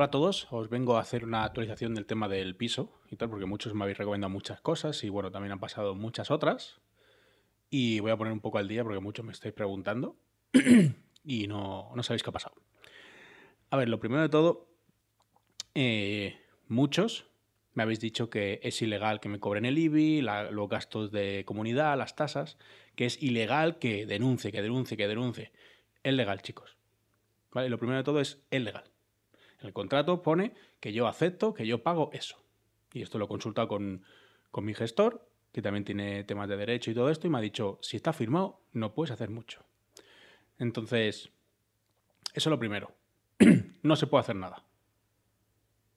Hola a todos, os vengo a hacer una actualización del tema del piso y tal, porque muchos me habéis recomendado muchas cosas y bueno, también han pasado muchas otras. Y voy a poner un poco al día porque muchos me estáis preguntando y no, sabéis qué ha pasado. A ver, lo primero de todo, eh, muchos me habéis dicho que es ilegal que me cobren el IBI, los gastos de comunidad, las tasas, que es ilegal que denuncie, que denuncie, que denuncie. Es legal, chicos. ¿Vale? Lo primero de todo es, es legal el contrato pone que yo acepto, que yo pago eso. Y esto lo he consultado con, mi gestor, que también tiene temas de derecho y todo esto, y me ha dicho, si está firmado, no puedes hacer mucho. Entonces, eso es lo primero. no se puede hacer nada.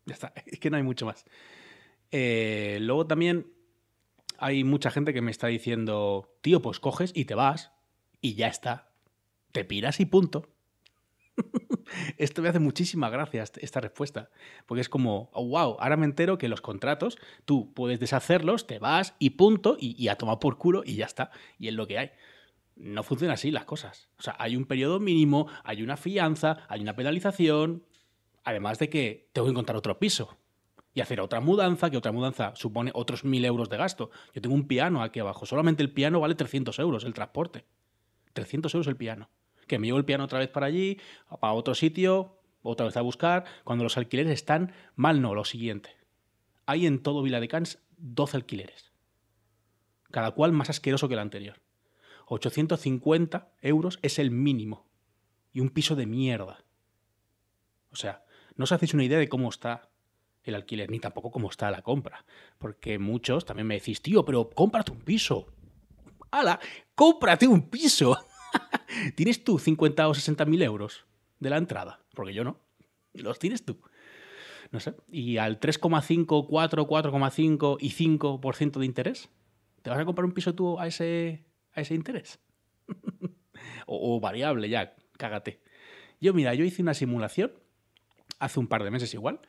Ya está, es que no hay mucho más. Eh, luego también hay mucha gente que me está diciendo, tío, pues coges y te vas y ya está. Te piras y punto. Esto me hace muchísima gracia este, esta respuesta, porque es como, wow, ahora me entero que los contratos tú puedes deshacerlos, te vas y punto, y, y a tomar por culo y ya está, y es lo que hay. No funcionan así las cosas. O sea, hay un periodo mínimo, hay una fianza, hay una penalización, además de que tengo que encontrar otro piso y hacer otra mudanza, que otra mudanza supone otros mil euros de gasto. Yo tengo un piano aquí abajo, solamente el piano vale 300 euros, el transporte. 300 euros el piano que me llevo el otra vez para allí, para otro sitio, otra vez a buscar, cuando los alquileres están mal, no, lo siguiente. Hay en todo Vila de Cans 12 alquileres, cada cual más asqueroso que el anterior. 850 euros es el mínimo. Y un piso de mierda. O sea, no os hacéis una idea de cómo está el alquiler, ni tampoco cómo está la compra. Porque muchos también me decís, tío, pero cómprate un piso. ¡Hala! ¡Cómprate un piso! ¿Tienes tú 50 o 60 mil euros de la entrada? Porque yo no. Los tienes tú. No sé. Y al 3,5, 4, 4,5 y 5% de interés, ¿te vas a comprar un piso tú a ese, a ese interés? o, variable ya, cágate. Yo, mira, yo hice una simulación hace un par de meses igual,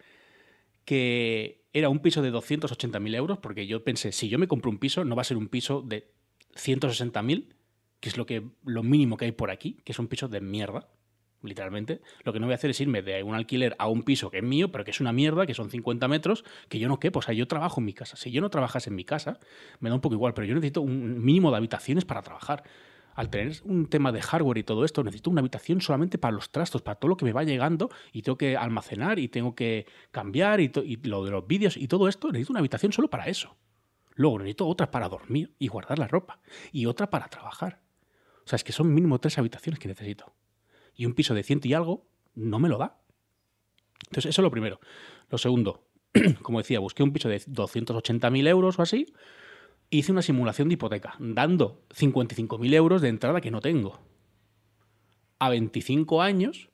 que era un piso de 280.000 euros, porque yo pensé, si yo me compro un piso, no va a ser un piso de 160.000, que es lo, que, lo mínimo que hay por aquí, que es un piso de mierda, literalmente. Lo que no voy a hacer es irme de un alquiler a un piso que es mío, pero que es una mierda, que son 50 metros, que yo no quepo. O sea, yo trabajo en mi casa. Si yo no trabajas en mi casa, me da un poco igual, pero yo necesito un mínimo de habitaciones para trabajar. Al tener un tema de hardware y todo esto, necesito una habitación solamente para los trastos, para todo lo que me va llegando y tengo que almacenar y tengo que cambiar y, lo de los vídeos y todo esto, necesito una habitación solo para eso. Luego necesito otra para dormir y guardar la ropa y otra para trabajar o sea, es que son mínimo tres habitaciones que necesito. Y un piso de ciento y algo no me lo da. Entonces, eso es lo primero. Lo segundo, como decía, busqué un piso de 280.000 euros o así. Hice una simulación de hipoteca, dando 55.000 euros de entrada que no tengo. A 25 años,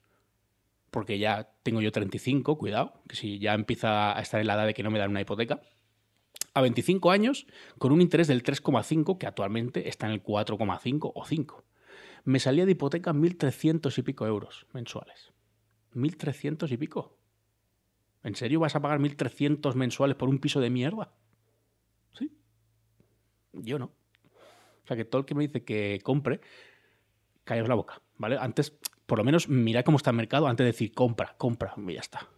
porque ya tengo yo 35, cuidado, que si ya empieza a estar en la edad de que no me dan una hipoteca, a 25 años con un interés del 3,5 que actualmente está en el 4,5 o 5. Me salía de hipoteca 1.300 y pico euros mensuales. 1.300 y pico. ¿En serio vas a pagar 1.300 mensuales por un piso de mierda? ¿Sí? Yo no. O sea que todo el que me dice que compre, callaos la boca, ¿vale? Antes, por lo menos, mirad cómo está el mercado antes de decir compra, compra, y ya está.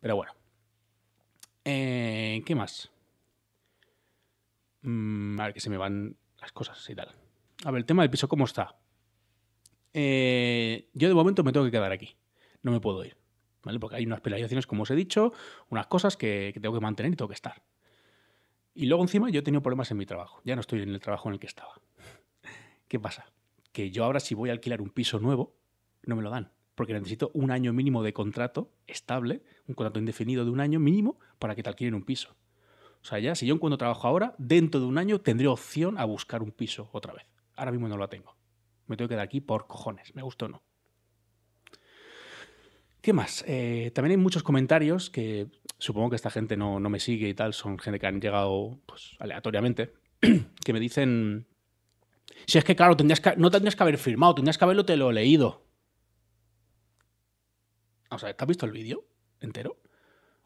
Pero bueno. Eh, ¿Qué más? Mm, a ver, que se me van las cosas y tal. A ver, el tema del piso, ¿cómo está? Eh, yo de momento me tengo que quedar aquí. No me puedo ir. ¿Vale? Porque hay unas penalizaciones, como os he dicho, unas cosas que, que tengo que mantener y tengo que estar. Y luego encima yo he tenido problemas en mi trabajo. Ya no estoy en el trabajo en el que estaba. ¿Qué pasa? Que yo ahora si voy a alquilar un piso nuevo, no me lo dan. Porque necesito un año mínimo de contrato estable, un contrato indefinido de un año mínimo para que te alquilen un piso. O sea, ya si yo encuentro trabajo ahora, dentro de un año tendré opción a buscar un piso otra vez. Ahora mismo no lo tengo. Me tengo que quedar aquí por cojones, me gustó o no. ¿Qué más? Eh, también hay muchos comentarios que supongo que esta gente no, me sigue y tal, son gente que han llegado pues, aleatoriamente, que me dicen, si es que claro, tendrías que, no tendrías que haber firmado, tendrías que haberlo te lo leído. O sea, ¿te has visto el vídeo entero?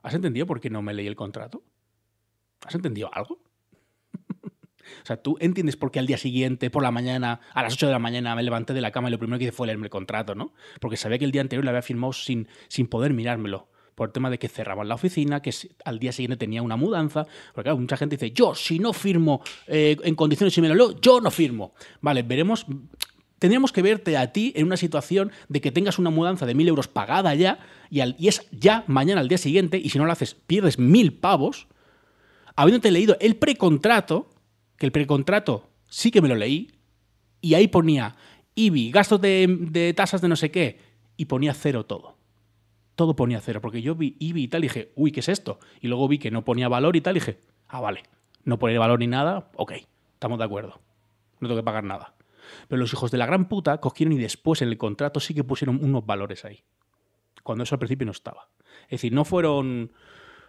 ¿Has entendido por qué no me leí el contrato? ¿Has entendido algo? o sea, tú entiendes por qué al día siguiente, por la mañana, a las 8 de la mañana, me levanté de la cama y lo primero que hice fue leerme el contrato, ¿no? Porque sabía que el día anterior lo había firmado sin, sin poder mirármelo por el tema de que cerraban la oficina, que al día siguiente tenía una mudanza. Porque claro, mucha gente dice, yo si no firmo eh, en condiciones similares, yo no firmo. Vale, veremos, tendríamos que verte a ti en una situación de que tengas una mudanza de mil euros pagada ya y, y es ya mañana al día siguiente y si no lo haces pierdes mil pavos habiéndote leído el precontrato, que el precontrato sí que me lo leí, y ahí ponía IBI, gastos de, tasas de no sé qué, y ponía cero todo. Todo ponía cero, porque yo vi IBI y tal y dije, uy, ¿qué es esto? Y luego vi que no ponía valor y tal y dije, ah, vale, no pone valor ni nada, ok, estamos de acuerdo, no tengo que pagar nada. Pero los hijos de la gran puta cogieron y después en el contrato sí que pusieron unos valores ahí. Cuando eso al principio no estaba. Es decir, no fueron.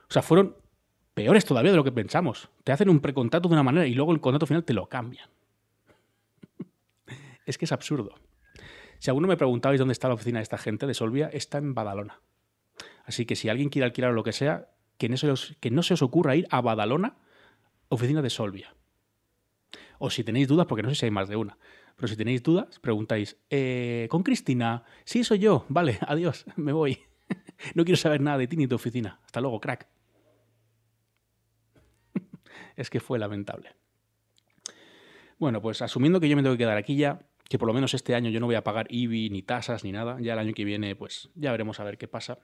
O sea, fueron peores todavía de lo que pensamos. Te hacen un precontrato de una manera y luego el contrato final te lo cambian. es que es absurdo. Si alguno me preguntabais dónde está la oficina de esta gente de Solvia, está en Badalona. Así que si alguien quiere alquilar o lo que sea, que no, se os, ocurra ir a Badalona, oficina de Solvia. O si tenéis dudas, porque no sé si hay más de una, pero si tenéis dudas, preguntáis, eh, ¿con Cristina? Sí, soy yo. Vale, adiós, me voy. no quiero saber nada de ti ni de tu oficina. Hasta luego, crack es que fue lamentable. Bueno, pues asumiendo que yo me tengo que quedar aquí ya, que por lo menos este año yo no voy a pagar IBI ni tasas ni nada, ya el año que viene pues ya veremos a ver qué pasa.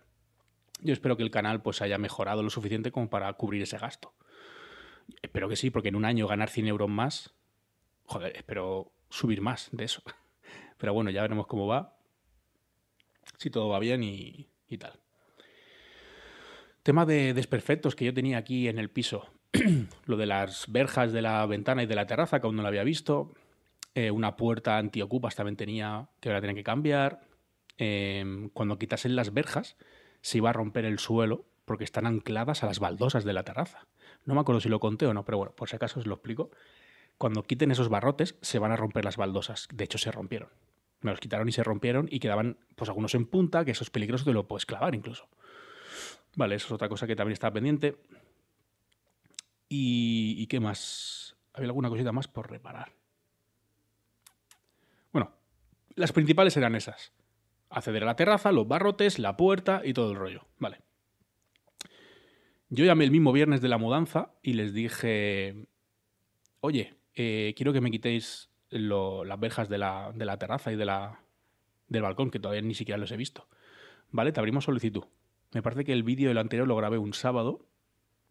Yo espero que el canal pues haya mejorado lo suficiente como para cubrir ese gasto. Espero que sí, porque en un año ganar 100 euros más, joder, espero subir más de eso. Pero bueno, ya veremos cómo va, si todo va bien y, y tal. Tema de desperfectos que yo tenía aquí en el piso. lo de las verjas de la ventana y de la terraza, que aún no lo había visto. Eh, una puerta antiocupas también tenía, que ahora tenía que cambiar. Em, cuando quitasen las verjas, se iba a romper el suelo porque están ancladas a las baldosas de la terraza. No me acuerdo si lo conté o no, pero bueno, por si acaso os lo explico. Cuando quiten esos barrotes, se van a romper las baldosas. De hecho, se rompieron. Me los quitaron y se rompieron y quedaban, pues algunos en punta, que eso es peligroso, te lo puedes clavar incluso. Vale, eso es otra cosa que también está pendiente. ¿Y, qué más? ¿Había alguna cosita más por reparar? Bueno, las principales eran esas. Acceder a la terraza, los barrotes, la puerta y todo el rollo. Vale. Yo llamé el mismo viernes de la mudanza y les dije, oye, eh, quiero que me quitéis las verjas de la, de la terraza y del balcón, que todavía ni siquiera los he visto. Vale, te abrimos solicitud. Me parece que el vídeo del anterior lo grabé un sábado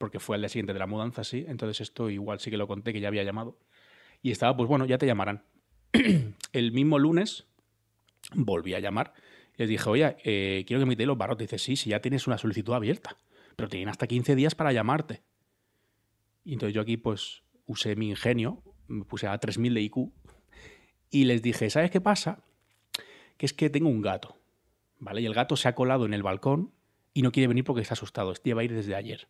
porque fue al día siguiente de la mudanza, sí. Entonces esto igual sí que lo conté, que ya había llamado. Y estaba, pues bueno, ya te llamarán. el mismo lunes volví a llamar. Les dije, oye, eh, quiero que me dé los barros. Dice, sí, sí ya tienes una solicitud abierta, pero tienen hasta 15 días para llamarte. Y entonces yo aquí, pues, usé mi ingenio, me puse a 3000 de IQ y les dije, ¿sabes qué pasa? Que es que tengo un gato, ¿vale? Y el gato se ha colado en el balcón y no quiere venir porque está asustado. Este va a ir desde ayer.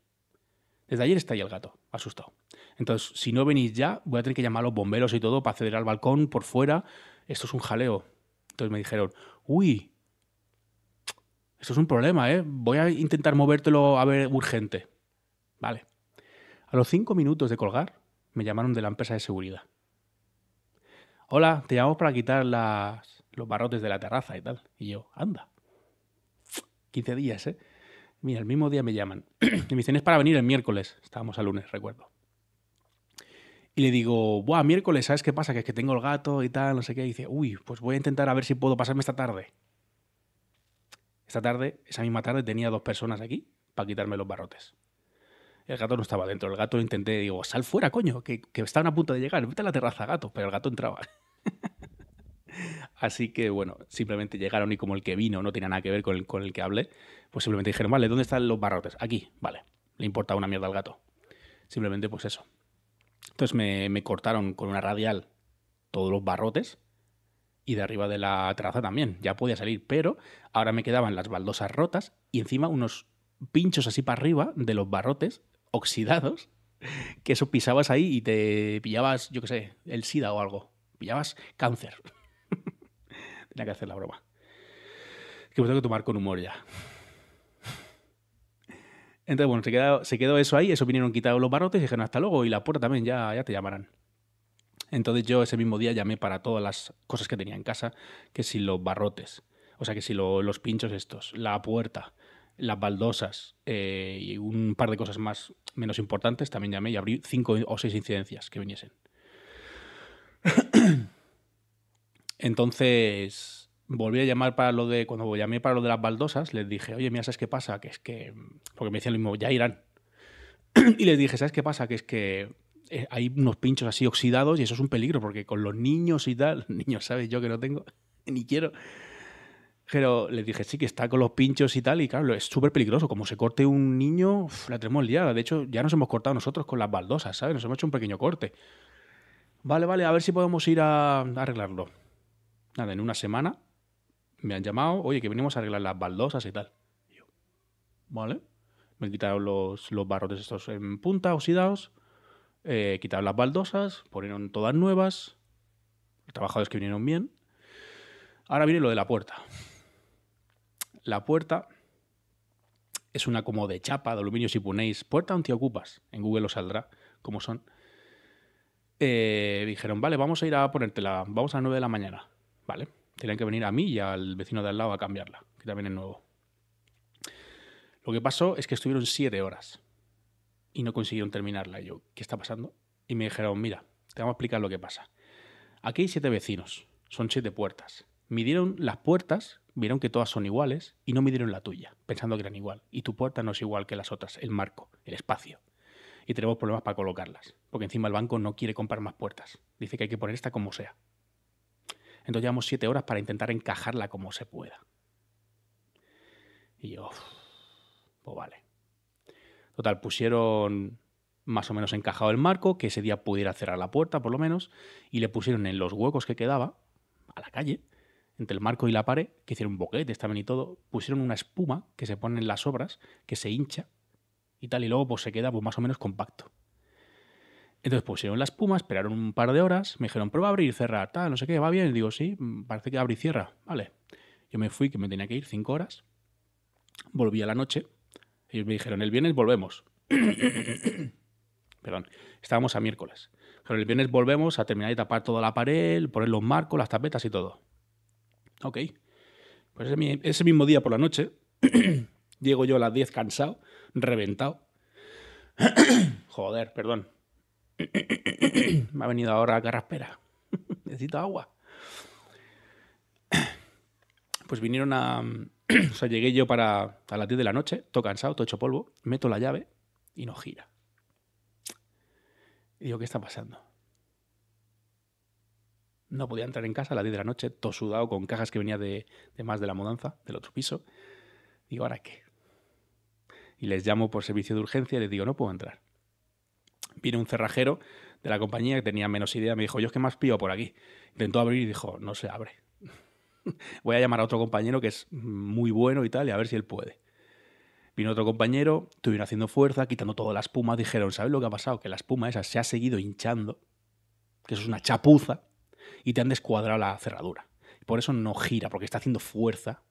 Desde ayer está ahí el gato, asustado. Entonces, si no venís ya, voy a tener que llamar a los bomberos y todo para acceder al balcón por fuera. Esto es un jaleo. Entonces me dijeron, uy, esto es un problema, ¿eh? Voy a intentar movértelo a ver urgente. Vale. A los cinco minutos de colgar, me llamaron de la empresa de seguridad. Hola, te llamamos para quitar los barrotes de la terraza y tal. Y yo, anda. 15 días, ¿eh? Mira, el mismo día me llaman. y me dicen, es para venir el miércoles. Estábamos a lunes, recuerdo. Y le digo, buah, miércoles, ¿sabes qué pasa? Que es que tengo el gato y tal, no sé qué. Y dice, uy, pues voy a intentar a ver si puedo pasarme esta tarde. Esta tarde, esa misma tarde, tenía dos personas aquí para quitarme los barrotes. El gato no estaba dentro. El gato intenté, digo, sal fuera, coño, que, que estaban a punto de llegar. Vete a la terraza, gato. Pero el gato entraba. Así que, bueno, simplemente llegaron y como el que vino no tenía nada que ver con el, que hablé, pues simplemente dijeron, vale, ¿dónde están los barrotes? Aquí, vale. Le importa una mierda al gato. Simplemente, pues eso. Entonces me, me cortaron con una radial todos los barrotes y de arriba de la traza también. Ya podía salir, pero ahora me quedaban las baldosas rotas y encima unos pinchos así para arriba de los barrotes oxidados, que eso pisabas ahí y te pillabas, yo qué sé, el SIDA o algo. Pillabas cáncer tenía que hacer la broma. Que me tengo que tomar con humor ya. Entonces, bueno, se quedó, se quedó eso ahí, eso vinieron quitados los barrotes y dijeron hasta luego y la puerta también, ya, ya te llamarán. Entonces yo ese mismo día llamé para todas las cosas que tenía en casa, que si los barrotes, o sea, que si los pinchos estos, la puerta, las baldosas eh, y un par de cosas más menos importantes, también llamé y abrí cinco o seis incidencias que viniesen. Entonces volví a llamar para lo de, cuando llamé para lo de las baldosas, les dije, oye, mira, ¿sabes qué pasa? Que es que, porque me decían lo mismo, ya irán. y les dije, ¿sabes qué pasa? Que es que eh, hay unos pinchos así oxidados y eso es un peligro, porque con los niños y tal, niños, ¿sabes? Yo que no tengo, ni quiero. Pero les dije, sí, que está con los pinchos y tal, y claro, es súper peligroso. Como se corte un niño, la tenemos liada. De hecho, ya nos hemos cortado nosotros con las baldosas, ¿sabes? Nos hemos hecho un pequeño corte. Vale, vale, a ver si podemos ir a arreglarlo nada, en una semana me han llamado, oye, que venimos a arreglar las baldosas y tal. Y yo, vale. Me quitaron los, los barrotes estos en punta, oxidados. Eh, quitaron las baldosas, ponieron todas nuevas. Los trabajadores que vinieron bien. Ahora viene lo de la puerta. La puerta es una como de chapa de aluminio. Si ponéis puerta ocupas en Google os saldrá como son. Eh, dijeron, vale, vamos a ir a ponértela, vamos a las 9 de la mañana. Vale, tenían que venir a mí y al vecino de al lado a cambiarla, que también es nuevo. Lo que pasó es que estuvieron siete horas y no consiguieron terminarla. Y yo, ¿qué está pasando? Y me dijeron, mira, te vamos a explicar lo que pasa. Aquí hay siete vecinos, son siete puertas. Midieron las puertas, vieron que todas son iguales y no midieron la tuya, pensando que eran igual. Y tu puerta no es igual que las otras, el marco, el espacio. Y tenemos problemas para colocarlas, porque encima el banco no quiere comprar más puertas. Dice que hay que poner esta como sea, entonces llevamos siete horas para intentar encajarla como se pueda. Y yo, pues vale. Total, pusieron más o menos encajado el marco, que ese día pudiera cerrar la puerta por lo menos, y le pusieron en los huecos que quedaba, a la calle, entre el marco y la pared, que hicieron boquetes también y todo, pusieron una espuma que se pone en las obras, que se hincha y tal, y luego pues se queda pues, más o menos compacto. Entonces pusieron las pumas, esperaron un par de horas, me dijeron, prueba a abrir, cerrar, tal, no sé qué, va bien. digo, sí, mm, parece que abre y cierra. Vale. Yo me fui, que me tenía que ir cinco horas. Volví a la noche. y me dijeron, el viernes volvemos. Perdón, estábamos a miércoles. Pero el viernes volvemos a terminar de tapar toda la pared, poner los marcos, las tapetas y todo. Ok. Pues ese, mismo día por la noche, llego yo a las diez cansado, reventado. Joder, perdón, Me ha venido ahora a carraspera. Necesito agua. Pues vinieron a. o sea, llegué yo para a las 10 de la noche, todo cansado, todo hecho polvo, meto la llave y no gira. Y digo, ¿qué está pasando? No podía entrar en casa a las 10 de la noche, todo sudado, con cajas que venía de, de más de la mudanza, del otro piso. Digo, ¿ahora qué? Y les llamo por servicio de urgencia y les digo, no puedo entrar vino un cerrajero de la compañía que tenía menos idea, me dijo, yo es que más pío por aquí. Intentó abrir y dijo, no se abre. Voy a llamar a otro compañero que es muy bueno y tal, y a ver si él puede. Vino otro compañero, estuvieron haciendo fuerza, quitando toda la espuma, dijeron, ¿sabes lo que ha pasado? Que la espuma esa se ha seguido hinchando, que eso es una chapuza, y te han descuadrado la cerradura. Por eso no gira, porque está haciendo fuerza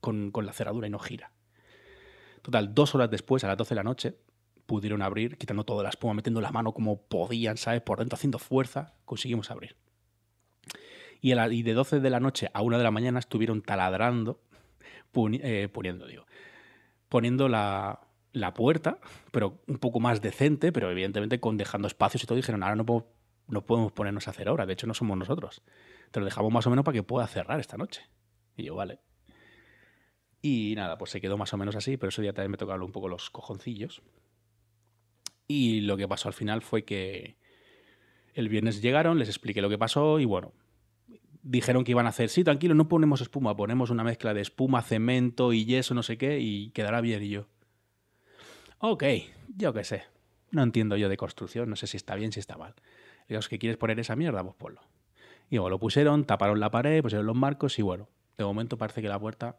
con, con la cerradura y no gira. Total, dos horas después, a las 12 de la noche, pudieron abrir, quitando toda la espuma, metiendo la mano como podían, ¿sabes? Por dentro, haciendo fuerza, conseguimos abrir. Y, y de 12 de la noche a 1 de la mañana estuvieron taladrando, eh, poniendo, digo, poniendo la, puerta, pero un poco más decente, pero evidentemente con dejando espacios y todo. Dijeron, ahora no, no podemos ponernos a hacer ahora, de hecho no somos nosotros. Te lo dejamos más o menos para que pueda cerrar esta noche. Y yo, vale. Y nada, pues se quedó más o menos así, pero ese día también me tocaron un poco los cojoncillos. Y lo que pasó al final fue que el viernes llegaron, les expliqué lo que pasó y bueno, dijeron que iban a hacer, sí, tranquilo, no ponemos espuma, ponemos una mezcla de espuma, cemento y yeso, no sé qué, y quedará bien. Y yo, ok, yo qué sé, no entiendo yo de construcción, no sé si está bien, si está mal. Digo, los que quieres poner esa mierda, pues ponlo. Y luego lo pusieron, taparon la pared, pusieron los marcos y bueno, de momento parece que la puerta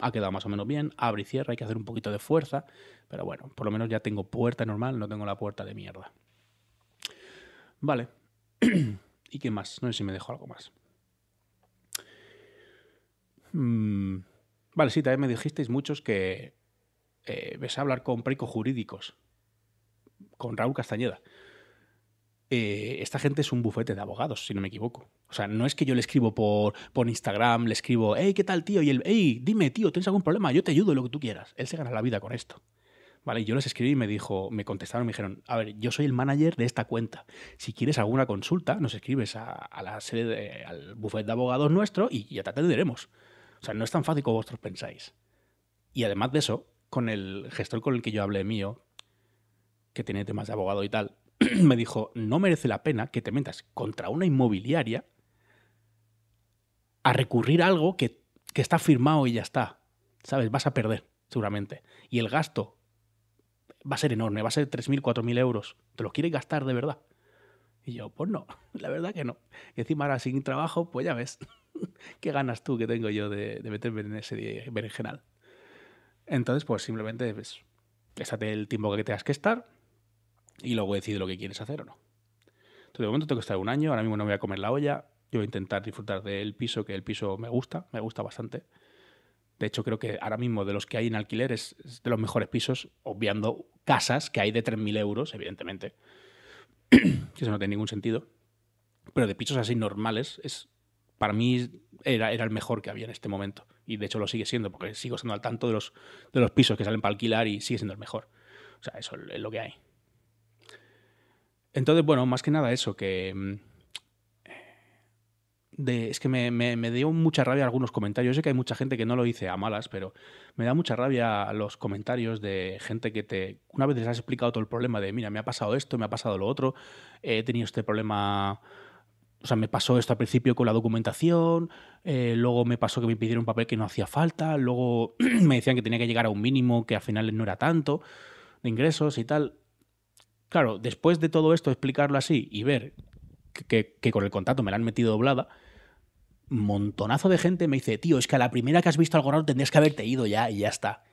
ha quedado más o menos bien, abre y cierra, hay que hacer un poquito de fuerza, pero bueno, por lo menos ya tengo puerta normal, no tengo la puerta de mierda. Vale. ¿Y qué más? No sé si me dejo algo más. Mm. Vale, sí, también me dijisteis muchos que eh, ves a hablar con precos jurídicos, con Raúl Castañeda. Eh, esta gente es un bufete de abogados, si no me equivoco. O sea, no es que yo le escribo por, por Instagram, le escribo, hey, ¿qué tal, tío? Y él, hey, dime, tío, ¿tienes algún problema? Yo te ayudo, lo que tú quieras. Él se gana la vida con esto. Vale, yo les escribí y me dijo, me contestaron, me dijeron, a ver, yo soy el manager de esta cuenta. Si quieres alguna consulta, nos escribes a, la sede al bufete de abogados nuestro y ya te atenderemos. O sea, no es tan fácil como vosotros pensáis. Y además de eso, con el gestor con el que yo hablé mío, que tiene temas de abogado y tal, me dijo, no merece la pena que te metas contra una inmobiliaria a recurrir a algo que, está firmado y ya está. ¿Sabes? Vas a perder, seguramente. Y el gasto va a ser enorme, va a ser 3.000, 4.000 euros. ¿Te lo quieres gastar de verdad? Y yo, pues no, la verdad que no. encima ahora sin trabajo, pues ya ves, qué ganas tú que tengo yo de, meterme en ese berenjenal. Entonces, pues simplemente, pues, el tiempo que tengas que estar, y luego decido lo que quieres hacer o no. Entonces, de momento tengo que estar un año, ahora mismo no voy a comer la olla, yo voy a intentar disfrutar del piso, que el piso me gusta, me gusta bastante. De hecho, creo que ahora mismo de los que hay en alquiler es de los mejores pisos, obviando casas que hay de 3.000 euros, evidentemente, que eso no tiene ningún sentido. Pero de pisos así normales, es, para mí era, era el mejor que había en este momento. Y de hecho lo sigue siendo, porque sigo estando al tanto de los, de los pisos que salen para alquilar y sigue siendo el mejor. O sea, eso es lo que hay. Entonces, bueno, más que nada eso, que... Mm, es que me, dio mucha rabia algunos comentarios. sé que hay mucha gente que no lo dice a malas, pero me da mucha rabia los comentarios de gente que te. Una vez les has explicado todo el problema de, mira, me ha pasado esto, me ha pasado lo otro, eh, he tenido este problema. O sea, me pasó esto al principio con la documentación, eh, luego me pasó que me pidieron un papel que no hacía falta, luego me decían que tenía que llegar a un mínimo que al final no era tanto de ingresos y tal. Claro, después de todo esto, explicarlo así y ver que, con el contacto me la han metido doblada, montonazo de gente me dice, tío, es que a la primera que has visto algo raro tendrías que haberte ido ya y ya está.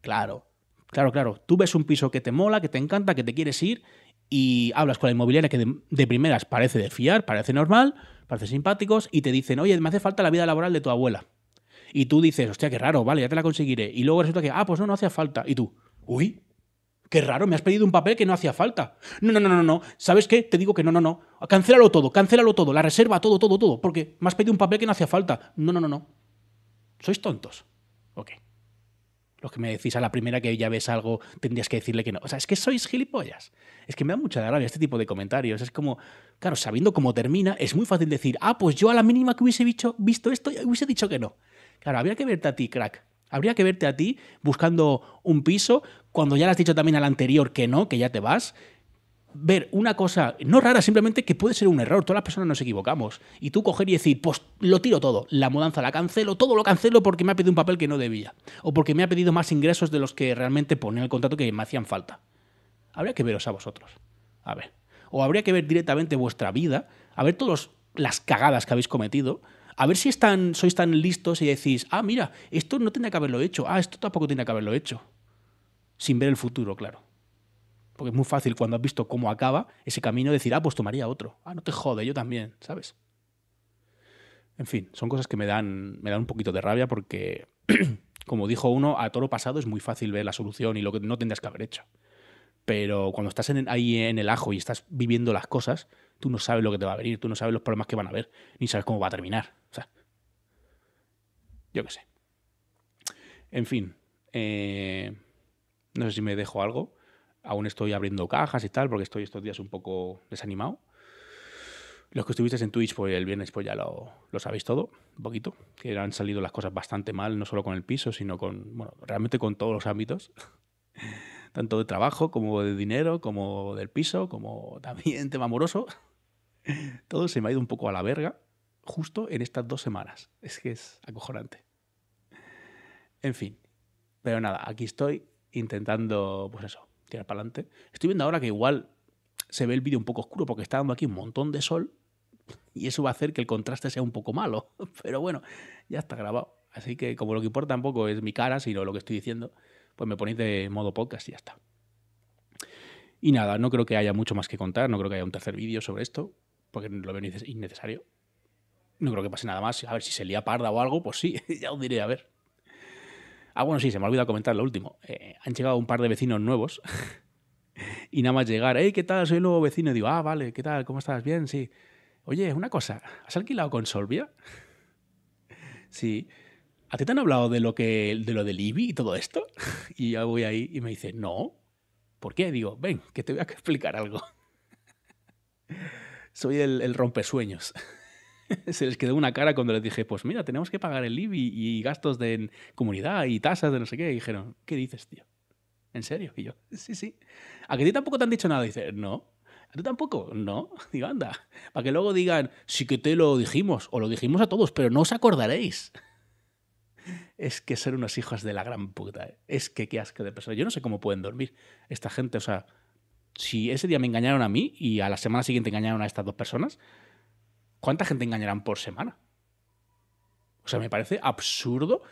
Claro, claro, claro. Tú ves un piso que te mola, que te encanta, que te quieres ir y hablas con la inmobiliaria que de, primeras parece de fiar, parece normal, parece simpáticos y te dicen, oye, me hace falta la vida laboral de tu abuela. Y tú dices, hostia, qué raro, vale, ya te la conseguiré. Y luego resulta que, ah, pues no, no hacía falta. Y tú, uy, Qué raro, me has pedido un papel que no hacía falta. No, no, no, no, no. ¿Sabes qué? Te digo que no, no, no. Cancélalo todo, cancélalo todo, la reserva, todo, todo, todo, porque me has pedido un papel que no hacía falta. No, no, no, no. ¿Sois tontos? Ok. Los que me decís a la primera que ya ves algo, tendrías que decirle que no. O sea, es que sois gilipollas. Es que me da mucha rabia este tipo de comentarios. Es como, claro, sabiendo cómo termina, es muy fácil decir, ah, pues yo a la mínima que hubiese visto, visto esto, hubiese dicho que no. Claro, había que verte a ti, crack, Habría que verte a ti buscando un piso cuando ya le has dicho también al anterior que no, que ya te vas. Ver una cosa, no rara, simplemente que puede ser un error, todas las personas nos equivocamos. Y tú coger y decir, pues lo tiro todo, la mudanza la cancelo, todo lo cancelo porque me ha pedido un papel que no debía. O porque me ha pedido más ingresos de los que realmente ponía el contrato que me hacían falta. Habría que veros a vosotros. A ver. O habría que ver directamente vuestra vida, a ver todas las cagadas que habéis cometido a ver si están, sois tan listos y decís, ah, mira, esto no tendría que haberlo hecho, ah, esto tampoco tendría que haberlo hecho. Sin ver el futuro, claro. Porque es muy fácil cuando has visto cómo acaba ese camino decir, ah, pues tomaría otro. Ah, no te jode, yo también, ¿sabes? En fin, son cosas que me dan, me dan un poquito de rabia porque, como dijo uno, a toro pasado es muy fácil ver la solución y lo que no tendrías que haber hecho. Pero cuando estás ahí en el ajo y estás viviendo las cosas, tú no sabes lo que te va a venir, tú no sabes los problemas que van a haber, ni sabes cómo va a terminar. O sea, yo qué sé. En fin, eh, no sé si me dejo algo. Aún estoy abriendo cajas y tal, porque estoy estos días un poco desanimado. Los que estuvisteis en Twitch, pues el viernes pues ya lo, lo, sabéis todo, un poquito, que han salido las cosas bastante mal, no solo con el piso, sino con, bueno, realmente con todos los ámbitos, tanto de trabajo como de dinero, como del piso, como también tema amoroso. todo se me ha ido un poco a la verga justo en estas dos semanas. Es que es acojonante. En fin. Pero nada, aquí estoy intentando, pues eso, tirar para adelante. Estoy viendo ahora que igual se ve el vídeo un poco oscuro porque está dando aquí un montón de sol y eso va a hacer que el contraste sea un poco malo. Pero bueno, ya está grabado. Así que como lo que importa tampoco es mi cara, sino lo que estoy diciendo, pues me ponéis de modo podcast y ya está. Y nada, no creo que haya mucho más que contar, no creo que haya un tercer vídeo sobre esto porque lo veo innecesario. No creo que pase nada más. A ver, si se lía parda o algo, pues sí, ya os diré, a ver. Ah, bueno, sí, se me ha olvidado comentar lo último. Eh, han llegado un par de vecinos nuevos y nada más llegar, hey, ¿qué tal? Soy el nuevo vecino. digo, ah, vale, ¿qué tal? ¿Cómo estás? Bien, sí. Oye, una cosa, ¿has alquilado con Solvia? sí. ¿A ti te han hablado de lo, que, de lo del IBI y todo esto? y yo voy ahí y me dice, no. ¿Por qué? Digo, ven, que te voy a explicar algo soy el, el rompesueños. Se les quedó una cara cuando les dije, pues mira, tenemos que pagar el IBI y gastos de comunidad y tasas de no sé qué. Y dijeron, ¿qué dices, tío? ¿En serio? Y yo, sí, sí. ¿A que ti tampoco te han dicho nada? dice, no. ¿A ti tampoco? No. Digo, anda. Para que luego digan, sí que te lo dijimos, o lo dijimos a todos, pero no os acordaréis. Es que ser unos hijos de la gran puta. ¿eh? Es que qué asco de persona. Yo no sé cómo pueden dormir esta gente. O sea, si ese día me engañaron a mí y a la semana siguiente engañaron a estas dos personas, ¿cuánta gente engañarán por semana? O sea, me parece absurdo,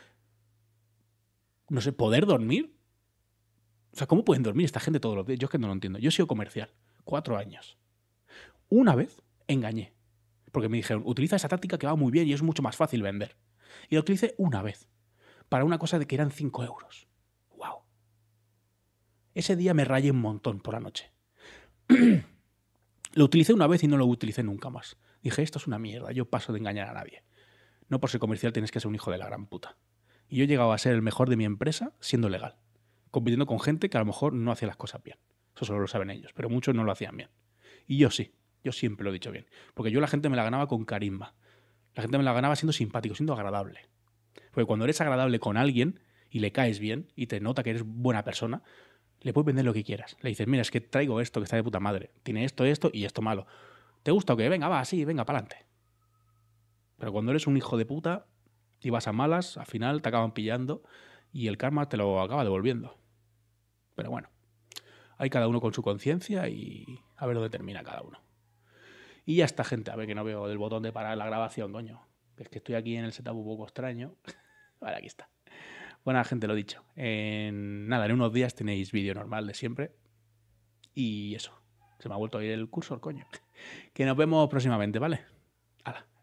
no sé, poder dormir. O sea, ¿cómo pueden dormir esta gente todos los días? Yo es que no lo entiendo. Yo he sido comercial, cuatro años. Una vez engañé, porque me dijeron, utiliza esa táctica que va muy bien y es mucho más fácil vender. Y lo utilicé una vez, para una cosa de que eran cinco euros. Ese día me rayé un montón por la noche. lo utilicé una vez y no lo utilicé nunca más. Dije, esto es una mierda, yo paso de engañar a nadie. No por ser comercial tienes que ser un hijo de la gran puta. Y yo he llegado a ser el mejor de mi empresa siendo legal, compitiendo con gente que a lo mejor no hacía las cosas bien. Eso solo lo saben ellos, pero muchos no lo hacían bien. Y yo sí, yo siempre lo he dicho bien. Porque yo la gente me la ganaba con carisma. La gente me la ganaba siendo simpático, siendo agradable. Porque cuando eres agradable con alguien y le caes bien y te nota que eres buena persona, le puedes vender lo que quieras. Le dices, mira, es que traigo esto que está de puta madre. Tiene esto, esto y esto malo. ¿Te gusta o qué? Venga, va, así venga, para adelante. Pero cuando eres un hijo de puta y vas a malas, al final te acaban pillando y el karma te lo acaba devolviendo. Pero bueno, hay cada uno con su conciencia y a ver dónde termina cada uno. Y ya está, gente. A ver que no veo el botón de parar la grabación, coño. Es que estoy aquí en el setup un poco extraño. Vale, aquí está. Bueno, gente, lo dicho. En, nada, en unos días tenéis vídeo normal de siempre. Y eso. Se me ha vuelto a ir el cursor, coño. Que nos vemos próximamente, ¿vale? Hala.